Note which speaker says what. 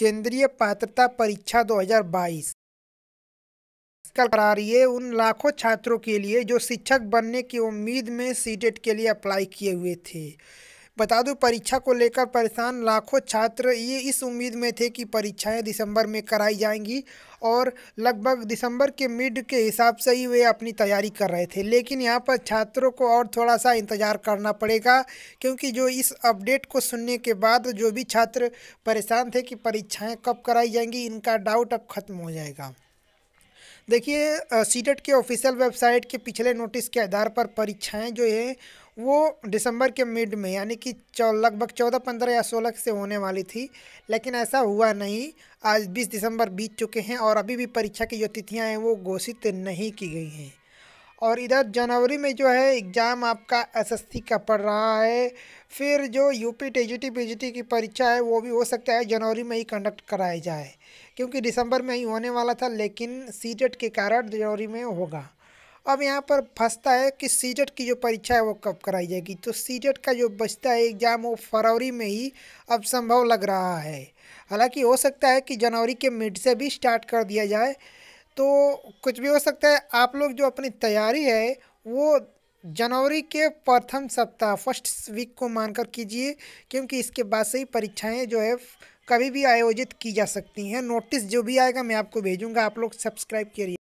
Speaker 1: केंद्रीय पात्रता परीक्षा 2022 कल करा रही है उन लाखों छात्रों के लिए जो शिक्षक बनने की उम्मीद में सीटेट e के लिए अप्लाई किए हुए थे बता दूं परीक्षा को लेकर परेशान लाखों छात्र ये इस उम्मीद में थे कि परीक्षाएं दिसंबर में कराई जाएंगी और लगभग दिसंबर के मिड के हिसाब से ही वे अपनी तैयारी कर रहे थे लेकिन यहाँ पर छात्रों को और थोड़ा सा इंतज़ार करना पड़ेगा क्योंकि जो इस अपडेट को सुनने के बाद जो भी छात्र परेशान थे कि परीक्षाएँ कब कराई जाएंगी इनका डाउट अब खत्म हो जाएगा देखिए सीटेट के ऑफिशियल वेबसाइट के पिछले नोटिस के आधार पर परीक्षाएं जो है वो दिसंबर के मिड में यानी कि चौ लगभग चौदह पंद्रह या सोलह से होने वाली थी लेकिन ऐसा हुआ नहीं आज बीस दिसंबर बीत चुके हैं और अभी भी परीक्षा की जो तिथियाँ हैं वो घोषित नहीं की गई हैं और इधर जनवरी में जो है एग्ज़ाम आपका एसएससी का पड़ रहा है फिर जो यूपी टीजीटी पीजीटी की परीक्षा है वो भी हो सकता है जनवरी में ही कंडक्ट कराया जाए क्योंकि दिसंबर में ही होने वाला था लेकिन डेट e के कारण जनवरी में होगा अब यहाँ पर फंसता है कि डेट e की जो परीक्षा है वो कब कराई जाएगी तो डेट e का जो बचता है एग्ज़ाम वो फरवरी में ही अब संभव लग रहा है हालांकि हो सकता है कि जनवरी के मिड से भी स्टार्ट कर दिया जाए तो कुछ भी हो सकता है आप लोग जो अपनी तैयारी है वो जनवरी के प्रथम सप्ताह फर्स्ट वीक को मानकर कीजिए क्योंकि इसके बाद से ही परीक्षाएं जो है कभी भी आयोजित की जा सकती हैं नोटिस जो भी आएगा मैं आपको भेजूंगा आप लोग सब्सक्राइब करिए